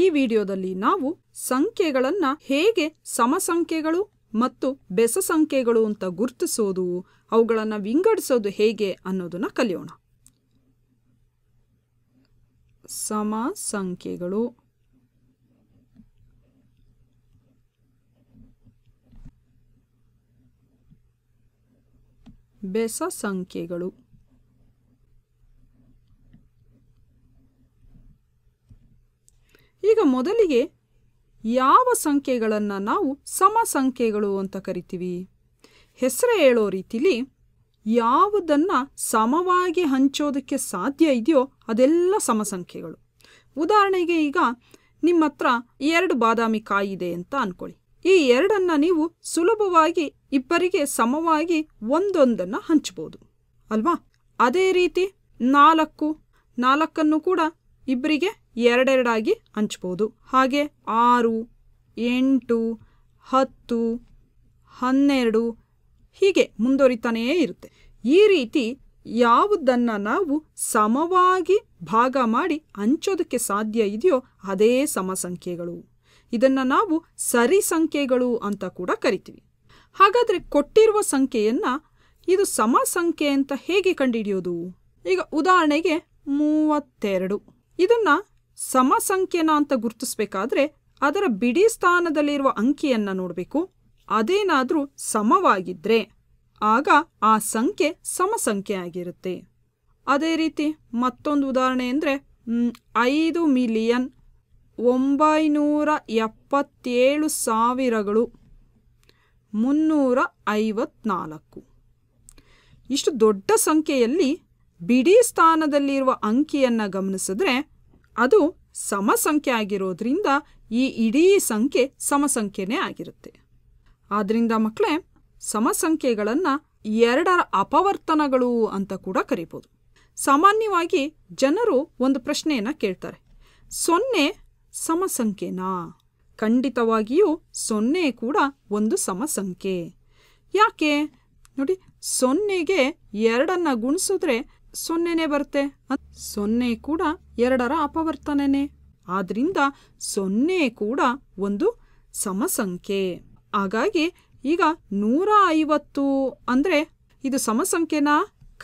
ಈ ವಿಡಿಯೋದಲ್ಲಿ ನಾವು ಸಂಖ್ಯೆಗಳನ್ನು ಹೇಗೆ ಸಮಸಂಖ್ಯೆಗಳು ಮತ್ತು ಬೆಸ ಸಂಖ್ಯೆಗಳು ಅಂತ ಗುರುತಿಸೋದು ಅವುಗಳನ್ನು ವಿಂಗಡಿಸೋದು ಹೇಗೆ ಅನ್ನೋದನ್ನು ಕಲಿಯೋಣ ಸಮ ಸಂಖ್ಯೆಗಳು ಬೆಸ ಸಂಖ್ಯೆಗಳು ಮೊದಲಿಗೆ ಯಾವ ಸಂಖ್ಯೆಗಳನ್ನು ನಾವು ಸಮ ಸಂಖ್ಯೆಗಳು ಅಂತ ಕರಿತೀವಿ ಹೆಸರು ಹೇಳೋ ರೀತಿಲಿ ಯಾವುದನ್ನು ಸಮವಾಗಿ ಹಂಚೋದಕ್ಕೆ ಸಾಧ್ಯ ಇದೆಯೋ ಅದೆಲ್ಲ ಸಮಸಂಖ್ಯೆಗಳು ಉದಾಹರಣೆಗೆ ಈಗ ನಿಮ್ಮ ಹತ್ರ ಎರಡು ಬಾದಾಮಿ ಕಾಯಿ ಇದೆ ಅಂತ ಅಂದ್ಕೊಳ್ಳಿ ಈ ಎರಡನ್ನು ನೀವು ಸುಲಭವಾಗಿ ಇಬ್ಬರಿಗೆ ಸಮವಾಗಿ ಒಂದೊಂದನ್ನು ಹಂಚ್ಬೋದು ಅಲ್ವಾ ಅದೇ ರೀತಿ ನಾಲ್ಕು ನಾಲ್ಕನ್ನು ಕೂಡ ಇಬ್ಬರಿಗೆ ಎರಡೆರಡಾಗಿ ಹಂಚ್ಬೋದು ಹಾಗೆ ಆರು ಎಂಟು ಹತ್ತು ಹನ್ನೆರಡು ಹೀಗೆ ಮುಂದುವರಿತಾನೇ ಇರುತ್ತೆ ಈ ರೀತಿ ಯಾವುದನ್ನು ನಾವು ಸಮವಾಗಿ ಭಾಗ ಮಾಡಿ ಹಂಚೋದಕ್ಕೆ ಸಾಧ್ಯ ಇದೆಯೋ ಅದೇ ಸಮಸಂಖ್ಯೆಗಳು ಇದನ್ನು ನಾವು ಸರಿ ಸಂಖ್ಯೆಗಳು ಅಂತ ಕೂಡ ಕರಿತೀವಿ ಹಾಗಾದರೆ ಕೊಟ್ಟಿರುವ ಸಂಖ್ಯೆಯನ್ನು ಇದು ಸಮ ಸಂಖ್ಯೆ ಅಂತ ಹೇಗೆ ಕಂಡುಹಿಡಿಯೋದು ಈಗ ಉದಾಹರಣೆಗೆ ಮೂವತ್ತೆರಡು ಇದನ್ನು ಸಮಸಂಖ್ಯೆನ ಅಂತ ಗುರುತಿಸಬೇಕಾದ್ರೆ ಅದರ ಬಿಡಿ ಸ್ಥಾನದಲ್ಲಿರುವ ಅಂಕಿಯನ್ನು ನೋಡಬೇಕು ಅದೇನಾದರೂ ಸಮವಾಗಿದ್ರೆ ಆಗ ಆ ಸಂಖ್ಯೆ ಸಮ ಆಗಿರುತ್ತೆ ಅದೇ ರೀತಿ ಮತ್ತೊಂದು ಉದಾಹರಣೆ ಅಂದರೆ ಐದು ಮಿಲಿಯನ್ ಒಂಬೈನೂರ ಎಪ್ಪತ್ತೇಳು ಸಾವಿರಗಳು ಮುನ್ನೂರ ಐವತ್ನಾಲ್ಕು ಇಷ್ಟು ದೊಡ್ಡ ಸಂಖ್ಯೆಯಲ್ಲಿ ಬಿಡಿ ಸ್ಥಾನದಲ್ಲಿರುವ ಅಂಕಿಯನ್ನು ಗಮನಿಸಿದ್ರೆ ಅದು ಸಮಸಂಖ್ಯೆ ಆಗಿರೋದ್ರಿಂದ ಈ ಇಡೀ ಸಂಖ್ಯೆ ಸಮಸಂಖ್ಯೆನೇ ಆಗಿರುತ್ತೆ ಆದ್ದರಿಂದ ಮಕ್ಕಳೇ ಸಮಸಂಖ್ಯೆಗಳನ್ನು ಎರಡರ ಅಪವರ್ತನಗಳು ಅಂತ ಕೂಡ ಕರಿಬೋದು ಸಾಮಾನ್ಯವಾಗಿ ಜನರು ಒಂದು ಪ್ರಶ್ನೆಯನ್ನು ಕೇಳ್ತಾರೆ ಸೊನ್ನೆ ಸಮಸಂಖ್ಯೆನಾ ಖಂಡಿತವಾಗಿಯೂ ಸೊನ್ನೆ ಕೂಡ ಒಂದು ಸಮಸಂಖ್ಯೆ ಯಾಕೆ ನೋಡಿ ಸೊನ್ನೆಗೆ ಎರಡನ್ನು ಗುಣಿಸಿದ್ರೆ ಸೊನ್ನೆನೇ ಬರುತ್ತೆ ಸೊನ್ನೆ ಕೂಡ ಎರಡರ ಅಪವರ್ತನೇನೆ ಆದ್ರಿಂದ ಸೊನ್ನೆ ಕೂಡ ಒಂದು ಸಮಸಂಖ್ಯೆ ಹಾಗಾಗಿ ಈಗ ನೂರ ಐವತ್ತು ಅಂದ್ರೆ ಇದು ಸಮಸಂಖ್ಯೆನ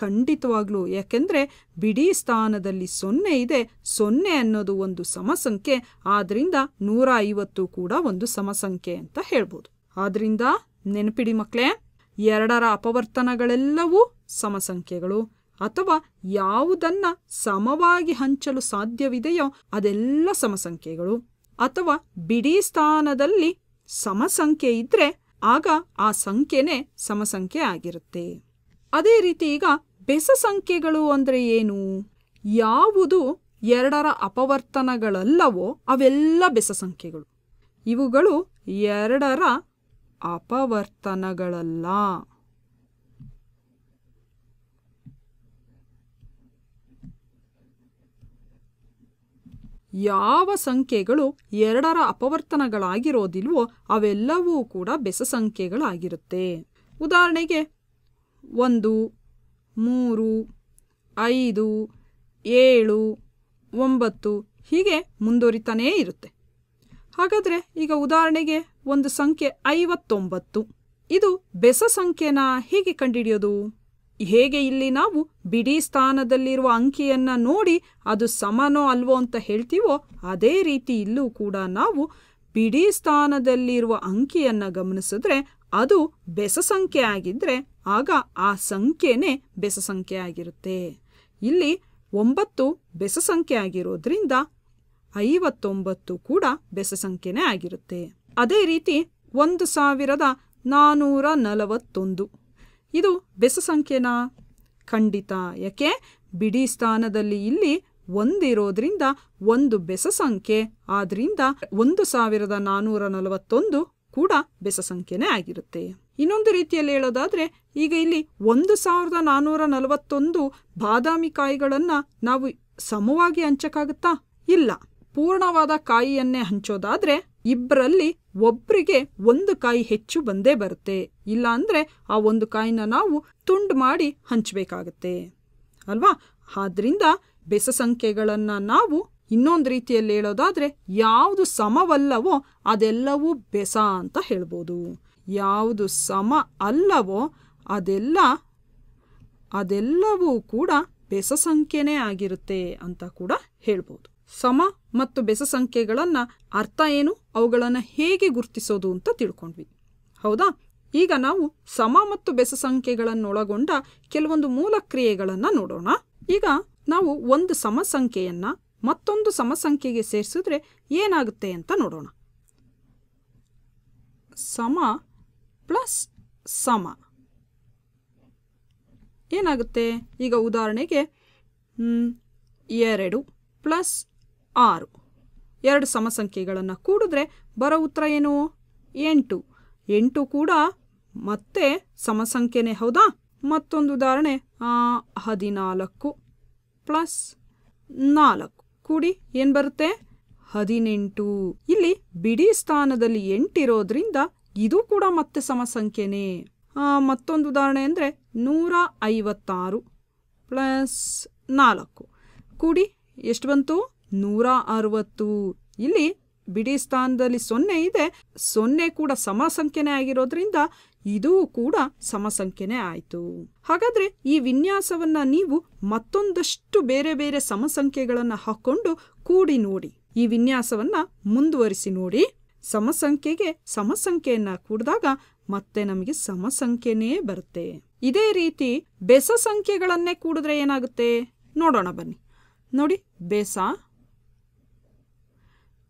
ಖಂಡಿತವಾಗ್ಲು ಯಾಕೆಂದ್ರೆ ಬಿಡಿ ಸ್ಥಾನದಲ್ಲಿ ಸೊನ್ನೆ ಇದೆ ಸೊನ್ನೆ ಅನ್ನೋದು ಒಂದು ಸಮಸಂಖ್ಯೆ ಆದ್ರಿಂದ ನೂರ ಐವತ್ತು ಕೂಡ ಒಂದು ಸಮಸಂಖ್ಯೆ ಅಂತ ಹೇಳ್ಬೋದು ಆದ್ರಿಂದ ನೆನಪಿಡಿ ಮಕ್ಕಳೇ ಎರಡರ ಅಪವರ್ತನಗಳೆಲ್ಲವೂ ಸಮಸಂಖ್ಯೆಗಳು ಅಥವಾ ಯಾವುದನ್ನ ಸಮವಾಗಿ ಹಂಚಲು ಸಾಧ್ಯವಿದೆಯೋ ಅದೆಲ್ಲ ಸಮಸಂಖ್ಯೆಗಳು ಅಥವಾ ಬಿಡಿ ಸ್ಥಾನದಲ್ಲಿ ಸಮಸಂಖ್ಯೆ ಇದ್ರೆ ಆಗ ಆ ಸಂಖ್ಯೆನೇ ಸಮಸಂಖ್ಯೆ ಆಗಿರುತ್ತೆ ಅದೇ ರೀತಿ ಈಗ ಬೆಸ ಸಂಖ್ಯೆಗಳು ಅಂದರೆ ಏನು ಯಾವುದು ಎರಡರ ಅಪವರ್ತನಗಳಲ್ಲವೋ ಅವೆಲ್ಲ ಬೆಸ ಸಂಖ್ಯೆಗಳು ಇವುಗಳು ಎರಡರ ಅಪವರ್ತನಗಳಲ್ಲ ಯಾವ ಸಂಖ್ಯೆಗಳು ಎರಡರ ಅಪವರ್ತನಗಳಾಗಿರೋದಿಲ್ವೋ ಅವೆಲ್ಲವೂ ಕೂಡ ಬೆಸ ಸಂಖ್ಯೆಗಳಾಗಿರುತ್ತೆ ಉದಾಹರಣೆಗೆ ಒಂದು ಮೂರು ಐದು ಏಳು ಒಂಬತ್ತು ಹೀಗೆ ಮುಂದುವರಿತಾನೇ ಇರುತ್ತೆ ಹಾಗಾದರೆ ಈಗ ಉದಾಹರಣೆಗೆ ಒಂದು ಸಂಖ್ಯೆ ಐವತ್ತೊಂಬತ್ತು ಇದು ಬೆಸ ಸಂಖ್ಯೆನ ಹೇಗೆ ಕಂಡುಹಿಡಿಯೋದು ಹೇಗೆ ಇಲ್ಲಿ ನಾವು ಬಿಡಿ ಸ್ಥಾನದಲ್ಲಿರುವ ಅಂಕಿಯನ್ನು ನೋಡಿ ಅದು ಸಮನೋ ಅಲ್ವೋ ಅಂತ ಹೇಳ್ತೀವೋ ಅದೇ ರೀತಿ ಇಲ್ಲೂ ಕೂಡ ನಾವು ಬಿಡಿ ಸ್ಥಾನದಲ್ಲಿರುವ ಅಂಕಿಯನ್ನು ಗಮನಿಸಿದ್ರೆ ಅದು ಬೆಸ ಸಂಖ್ಯೆ ಆಗಿದ್ದರೆ ಆಗ ಆ ಸಂಖ್ಯೆನೇ ಬೆಸ ಆಗಿರುತ್ತೆ ಇಲ್ಲಿ ಒಂಬತ್ತು ಬೆಸ ಸಂಖ್ಯೆ ಆಗಿರೋದ್ರಿಂದ ಐವತ್ತೊಂಬತ್ತು ಕೂಡ ಬೆಸ ಸಂಖ್ಯೆನೇ ಆಗಿರುತ್ತೆ ಅದೇ ರೀತಿ ಒಂದು ಸಾವಿರದ ನಾನ್ನೂರ ನಲವತ್ತೊಂದು ಇದು ಬೆಸ ಸಂಖ್ಯೆನಾ ಖಂಡಿತ ಯಾಕೆ ಬಿಡಿ ಸ್ಥಾನದಲ್ಲಿ ಇಲ್ಲಿ ಒಂದಿರೋದ್ರಿಂದ ಒಂದು ಬೆಸ ಸಂಖ್ಯೆ ಆದ್ರಿಂದ ಒಂದು ಸಾವಿರದ ನಾನ್ನೂರ ನಲವತ್ತೊಂದು ಕೂಡ ಬೆಸ ಸಂಖ್ಯೆನೇ ಆಗಿರುತ್ತೆ ಇನ್ನೊಂದು ರೀತಿಯಲ್ಲಿ ಹೇಳೋದಾದ್ರೆ ಈಗ ಇಲ್ಲಿ ಒಂದು ಸಾವಿರದ ನಾನ್ನೂರ ನಲವತ್ತೊಂದು ಬಾದಾಮಿ ಕಾಯಿಗಳನ್ನು ನಾವು ಸಮವಾಗಿ ಹಂಚಕ್ಕಾಗುತ್ತಾ ಇಲ್ಲ ಪೂರ್ಣವಾದ ಕಾಯಿಯನ್ನೇ ಹಂಚೋದಾದ್ರೆ ಇಬ್ಬರಲ್ಲಿ ಒಬ್ಬರಿಗೆ ಒಂದು ಕಾಯಿ ಹೆಚ್ಚು ಬಂದೇ ಬರುತ್ತೆ ಇಲ್ಲ ಅಂದರೆ ಆ ಒಂದು ಕಾಯಿನ ನಾವು ತುಂಡು ಮಾಡಿ ಹಂಚಬೇಕಾಗತ್ತೆ ಅಲ್ವಾ ಆದ್ದರಿಂದ ಬೆಸ ಸಂಖ್ಯೆಗಳನ್ನು ನಾವು ಇನ್ನೊಂದು ರೀತಿಯಲ್ಲಿ ಹೇಳೋದಾದರೆ ಯಾವುದು ಸಮವಲ್ಲವೋ ಅದೆಲ್ಲವೂ ಬೆಸ ಅಂತ ಹೇಳ್ಬೋದು ಯಾವುದು ಸಮ ಅಲ್ಲವೋ ಅದೆಲ್ಲ ಅದೆಲ್ಲವೂ ಕೂಡ ಬೆಸ ಸಂಖ್ಯೆನೇ ಆಗಿರುತ್ತೆ ಅಂತ ಕೂಡ ಹೇಳ್ಬೋದು ಸಮ ಮತ್ತು ಬೆಸ ಸಂಖ್ಯೆಗಳನ್ನು ಅರ್ಥ ಏನು ಅವುಗಳನ್ನು ಹೇಗೆ ಗುರುತಿಸೋದು ಅಂತ ತಿಳ್ಕೊಂಡ್ವಿ ಹೌದಾ ಈಗ ನಾವು ಸಮ ಮತ್ತು ಬೆಸ ಸಂಖ್ಯೆಗಳನ್ನೊಳಗೊಂಡ ಕೆಲವೊಂದು ಮೂಲ ಕ್ರಿಯೆಗಳನ್ನು ನೋಡೋಣ ಈಗ ನಾವು ಒಂದು ಸಮ ಸಂಖ್ಯೆಯನ್ನು ಮತ್ತೊಂದು ಸಮ ಸಂಖ್ಯೆಗೆ ಸೇರಿಸಿದ್ರೆ ಏನಾಗುತ್ತೆ ಅಂತ ನೋಡೋಣ ಸಮ ಪ್ಲಸ್ ಸಮ ಏನಾಗುತ್ತೆ ಈಗ ಉದಾಹರಣೆಗೆ ಎರಡು ಪ್ಲಸ್ ಆರು ಎರಡು ಸಮಸಂಖ್ಯೆಗಳನ್ನು ಕೂಡಿದ್ರೆ ಬರೋ ಉತ್ತರ ಏನು ಎಂಟು ಎಂಟು ಕೂಡ ಮತ್ತೆ ಸಮಸಂಖ್ಯೆನೇ ಹೌದಾ ಮತ್ತೊಂದು ಉದಾಹರಣೆ ಹದಿನಾಲ್ಕು ಪ್ಲಸ್ ನಾಲ್ಕು ಕೂಡಿ ಏನು ಬರುತ್ತೆ ಹದಿನೆಂಟು ಇಲ್ಲಿ ಬಿಡಿ ಸ್ಥಾನದಲ್ಲಿ ಎಂಟಿರೋದ್ರಿಂದ ಇದು ಕೂಡ ಮತ್ತೆ ಸಮಸಂಖ್ಯೆನೇ ಮತ್ತೊಂದು ಉದಾಹರಣೆ ಅಂದರೆ ನೂರ ಐವತ್ತಾರು ಪ್ಲಸ್ ನಾಲ್ಕು ಕೂಡಿ ಎಷ್ಟು ಬಂತು ನೂರ ಅರವತ್ತು ಇಲ್ಲಿ ಬಿಡಿ ಸ್ಥಾನದಲ್ಲಿ ಸೊನ್ನೆ ಇದೆ ಸೊನ್ನೆ ಕೂಡ ಸಮ ಆಗಿರೋದ್ರಿಂದ ಇದೂ ಕೂಡ ಸಮ ಸಂಖ್ಯೆನೇ ಆಯಿತು ಹಾಗಾದರೆ ಈ ವಿನ್ಯಾಸವನ್ನು ನೀವು ಮತ್ತೊಂದಷ್ಟು ಬೇರೆ ಬೇರೆ ಸಮ ಸಂಖ್ಯೆಗಳನ್ನು ಹಾಕ್ಕೊಂಡು ಕೂಡಿ ನೋಡಿ ಈ ವಿನ್ಯಾಸವನ್ನು ಮುಂದುವರಿಸಿ ನೋಡಿ ಸಮಸಂಖ್ಯೆಗೆ ಸಮಸಂಖ್ಯೆಯನ್ನು ಕೂಡಿದಾಗ ಮತ್ತೆ ನಮಗೆ ಸಂಖ್ಯೆನೇ ಬರುತ್ತೆ ಇದೇ ರೀತಿ ಬೆಸ ಸಂಖ್ಯೆಗಳನ್ನೇ ಕೂಡಿದ್ರೆ ಏನಾಗುತ್ತೆ ನೋಡೋಣ ಬನ್ನಿ ನೋಡಿ ಬೇಸ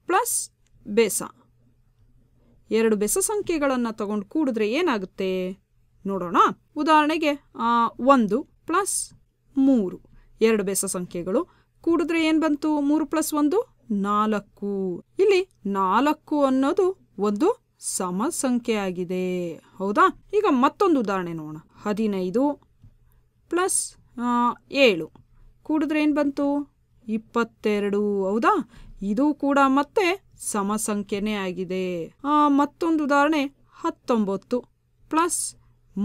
ಪ್ಲಸ್ ಬೆಸ ಎರಡು ಬೆಸ ಸಂಖ್ಯೆಗಳನ್ನು ತಗೊಂಡು ಕೂಡಿದ್ರೆ ಏನಾಗುತ್ತೆ ನೋಡೋಣ ಉದಾಹರಣೆಗೆ ಒಂದು ಪ್ಲಸ್ ಮೂರು ಎರಡು ಬೆಸ ಸಂಖ್ಯೆಗಳು ಕೂಡಿದ್ರೆ ಏನು ಬಂತು ಮೂರು ಪ್ಲಸ್ ಒಂದು ನಾಲ್ಕು ಇಲ್ಲಿ ನಾಲ್ಕು ಅನ್ನೋದು ಒಂದು ಸಮ ಸಂಖ್ಯೆ ಆಗಿದೆ ಹೌದಾ ಈಗ ಮತ್ತೊಂದು ಉದಾಹರಣೆ ನೋಡೋಣ ಹದಿನೈದು ಪ್ಲಸ್ ಏಳು ಕೂಡಿದ್ರೆ ಏನು ಬಂತು ಇಪ್ಪತ್ತೆರಡು ಹೌದಾ ಇದು ಕೂಡ ಮತ್ತೆ ಸಮಸಂಖ್ಯೆನೇ ಆಗಿದೆ ಆಗಿದೆ ಮತ್ತೊಂದು ಉದಾಹರಣೆ ಹತ್ತೊಂಬತ್ತು ಪ್ಲಸ್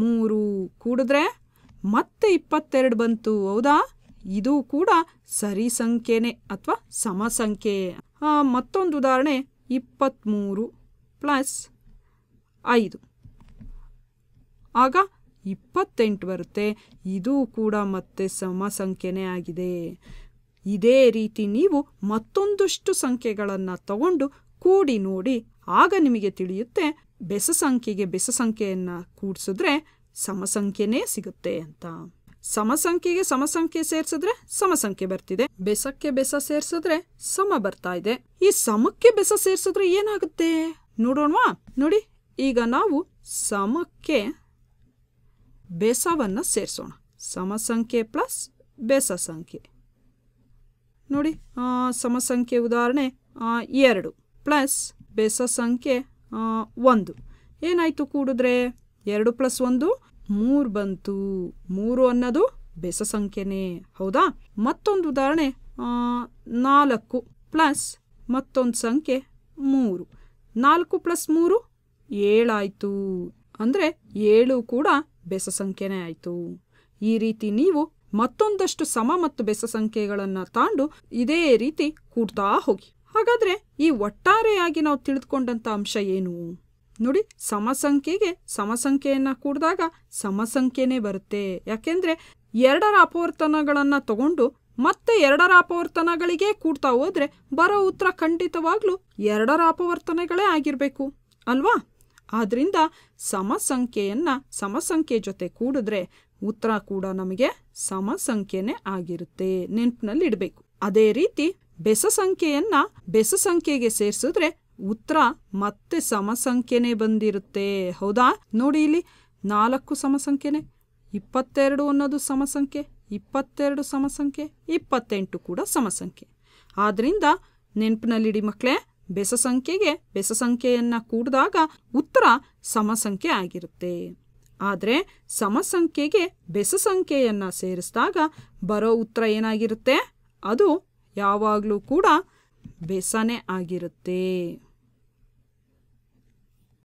ಮೂರು ಕೂಡಿದ್ರೆ ಮತ್ತೆ ಇಪ್ಪತ್ತೆರಡು ಬಂತು ಹೌದಾ ಇದು ಕೂಡ ಸರಿ ಸಂಖ್ಯೆನೆ ಅಥವಾ ಸಮಸಂಖ್ಯೆ ಆ ಮತ್ತೊಂದು ಉದಾಹರಣೆ ಇಪ್ಪತ್ತ್ಮೂರು ಪ್ಲಸ್ ಐದು ಆಗ ಇಪ್ಪತ್ತೆಂಟು ಬರುತ್ತೆ ಇದು ಕೂಡ ಮತ್ತೆ ಸಮ ಆಗಿದೆ ಇದೇ ರೀತಿ ನೀವು ಮತ್ತೊಂದಷ್ಟು ಸಂಖ್ಯೆಗಳನ್ನು ತಗೊಂಡು ಕೂಡಿ ನೋಡಿ ಆಗ ನಿಮಗೆ ತಿಳಿಯುತ್ತೆ ಬೆಸ ಸಂಖ್ಯೆಗೆ ಬೆಸ ಸಂಖ್ಯೆಯನ್ನು ಕೂಡಿಸಿದ್ರೆ ಸಮಸಂಖ್ಯೆನೇ ಸಿಗುತ್ತೆ ಅಂತ ಸಮಸಂಖ್ಯೆಗೆ ಸಮಸಂಖ್ಯೆ ಸೇರಿಸಿದ್ರೆ ಸಮಸಂಖ್ಯೆ ಬರ್ತಿದೆ ಬೆಸಕ್ಕೆ ಬೆಸ ಸೇರಿಸಿದ್ರೆ ಸಮ ಬರ್ತಾ ಇದೆ ಈ ಸಮಕ್ಕೆ ಬೆಸ ಸೇರಿಸಿದ್ರೆ ಏನಾಗುತ್ತೆ ನೋಡೋಣವಾ ನೋಡಿ ಈಗ ನಾವು ಸಮಕ್ಕೆ ಬೆಸವನ್ನ ಸೇರಿಸೋಣ ಸಮಸಂಖ್ಯೆ ಪ್ಲಸ್ ಬೆಸ ಸಂಖ್ಯೆ ನೋಡಿ ಸಮಸಂಖ್ಯೆ ಉದಾಹರಣೆ ಎರಡು ಪ್ಲಸ್ ಬೆಸ ಸಂಖ್ಯೆ ಒಂದು ಏನಾಯಿತು ಕೂಡಿದ್ರೆ ಎರಡು ಪ್ಲಸ್ ಒಂದು ಮೂರು ಬಂತು ಮೂರು ಅನ್ನೋದು ಬೆಸ ಸಂಖ್ಯೆನೇ ಹೌದಾ ಮತ್ತೊಂದು ಉದಾಹರಣೆ ನಾಲ್ಕು ಪ್ಲಸ್ ಮತ್ತೊಂದು ಸಂಖ್ಯೆ ಮೂರು ನಾಲ್ಕು ಪ್ಲಸ್ ಮೂರು ಏಳಾಯಿತು ಅಂದರೆ ಏಳು ಕೂಡ ಬೆಸ ಸಂಖ್ಯೆನೇ ಆಯಿತು ಈ ರೀತಿ ನೀವು ಮತ್ತೊಂದಷ್ಟು ಸಮ ಮತ್ತು ಬೆಸ ಸಂಖ್ಯೆಗಳನ್ನು ತಾಂಡು ಇದೇ ರೀತಿ ಕೂಡ್ತಾ ಹೋಗಿ ಹಾಗಾದ್ರೆ ಈ ಒಟ್ಟಾರೆಯಾಗಿ ನಾವು ತಿಳಿದುಕೊಂಡಂಥ ಅಂಶ ಏನು ನೋಡಿ ಸಮಸಂಖ್ಯೆಗೆ ಸಮಸಂಖ್ಯೆಯನ್ನು ಕೂಡಿದಾಗ ಸಮಸಂಖ್ಯೆನೇ ಬರುತ್ತೆ ಯಾಕೆಂದ್ರೆ ಎರಡರ ಅಪವರ್ತನಗಳನ್ನು ತಗೊಂಡು ಮತ್ತೆ ಎರಡರ ಅಪವರ್ತನಗಳಿಗೆ ಕೂಡ್ತಾ ಹೋದ್ರೆ ಬರೋ ಉತ್ತರ ಖಂಡಿತವಾಗ್ಲೂ ಎರಡರ ಅಪವರ್ತನಗಳೇ ಆಗಿರಬೇಕು ಅಲ್ವಾ ಆದ್ದರಿಂದ ಸಮಸಂಖ್ಯೆಯನ್ನು ಸಮಸಂಖ್ಯೆ ಜೊತೆ ಕೂಡಿದ್ರೆ ಉತ್ತರ ಕೂಡ ನಮಗೆ ಸಮ ಸಂಖ್ಯೆನೆ ಆಗಿರುತ್ತೆ ನೆನಪಿನಲ್ಲಿ ಇಡಬೇಕು ಅದೇ ರೀತಿ ಬೆಸ ಸಂಖ್ಯೆಯನ್ನ ಬೆಸ ಸಂಖ್ಯೆಗೆ ಸೇರಿಸಿದ್ರೆ ಉತ್ತರ ಮತ್ತೆ ಸಮ ಸಂಖ್ಯೆನೆ ಬಂದಿರುತ್ತೆ ಹೌದಾ ನೋಡಿ ಇಲ್ಲಿ ನಾಲ್ಕು ಸಮ ಸಂಖ್ಯೆನೆ ಇಪ್ಪತ್ತೆರಡು ಅನ್ನೋದು ಸಮ ಸಂಖ್ಯೆ ಇಪ್ಪತ್ತೆರಡು ಸಮ ಸಂಖ್ಯೆ ಇಪ್ಪತ್ತೆಂಟು ಕೂಡ ಸಮ ಸಂಖ್ಯೆ ಆದ್ರಿಂದ ನೆನಪಿನಲ್ಲಿಡಿ ಮಕ್ಕಳೇ ಬೆಸ ಸಂಖ್ಯೆಗೆ ಬೆಸ ಸಂಖ್ಯೆಯನ್ನು ಕೂಡಿದಾಗ ಉತ್ತರ ಸಮ ಸಂಖ್ಯೆ ಆಗಿರುತ್ತೆ ಆದರೆ ಸಮಸಂಖ್ಯೆಗೆ ಬೆಸ ಸಂಖ್ಯೆಯನ್ನು ಸೇರಿಸಿದಾಗ ಬರೋ ಉತ್ತರ ಏನಾಗಿರುತ್ತೆ ಅದು ಯಾವಾಗಲೂ ಕೂಡ ಬೆಸನೇ ಆಗಿರುತ್ತೆ